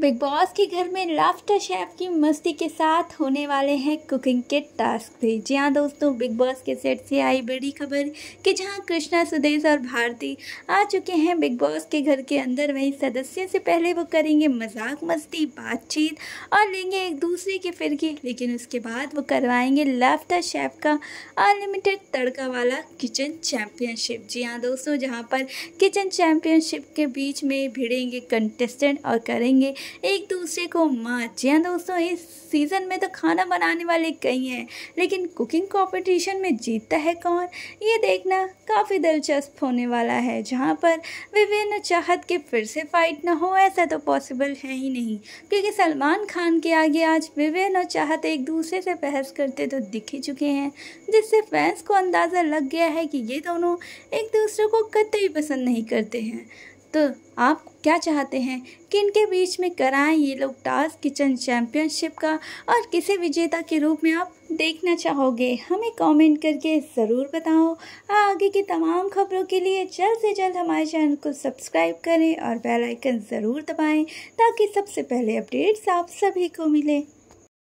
big boss के घर में लाफ्टर शेफ की मस्ती के साथ होने वाले हैं कुकिंग के टास्क भी जी हाँ दोस्तों बिग बॉस के सेट से आई बड़ी खबर कि जहाँ कृष्णा सुदेश और भारती आ चुके हैं बिग बॉस के घर के अंदर वहीं सदस्यों से पहले वो करेंगे मजाक मस्ती बातचीत और लेंगे एक दूसरे के के लेकिन उसके बाद वो करवाएंगे लाफ्टर शेफ का अनलिमिटेड तड़का वाला किचन चैम्पियनशिप जी हाँ दोस्तों जहाँ पर किचन चैम्पियनशिप के बीच में भिड़ेंगे कंटेस्टेंट और करेंगे एक दूसरे को मात जी हाँ दोस्तों इस सीज़न में तो खाना बनाने वाले कई हैं लेकिन कुकिंग कॉम्पिटिशन में जीतता है कौन ये देखना काफ़ी दिलचस्प होने वाला है जहाँ पर विभिन्न चाहत के फिर से फाइट ना हो ऐसा तो पॉसिबल है ही नहीं क्योंकि सलमान खान के आगे आज विभिन्न और चाहत एक दूसरे से बहस करते तो दिख ही चुके हैं जिससे फैंस को अंदाज़ा लग गया है कि ये दोनों एक दूसरे को कतई पसंद नहीं करते हैं तो आप क्या चाहते हैं कि इनके बीच में कराएं ये लोग टास्क किचन चैम्पियनशिप का और किसे विजेता के रूप में आप देखना चाहोगे हमें कमेंट करके ज़रूर बताओ आगे की तमाम खबरों के लिए जल्द से जल्द हमारे चैनल को सब्सक्राइब करें और बेल आइकन ज़रूर दबाएं ताकि सबसे पहले अपडेट्स आप सभी को मिले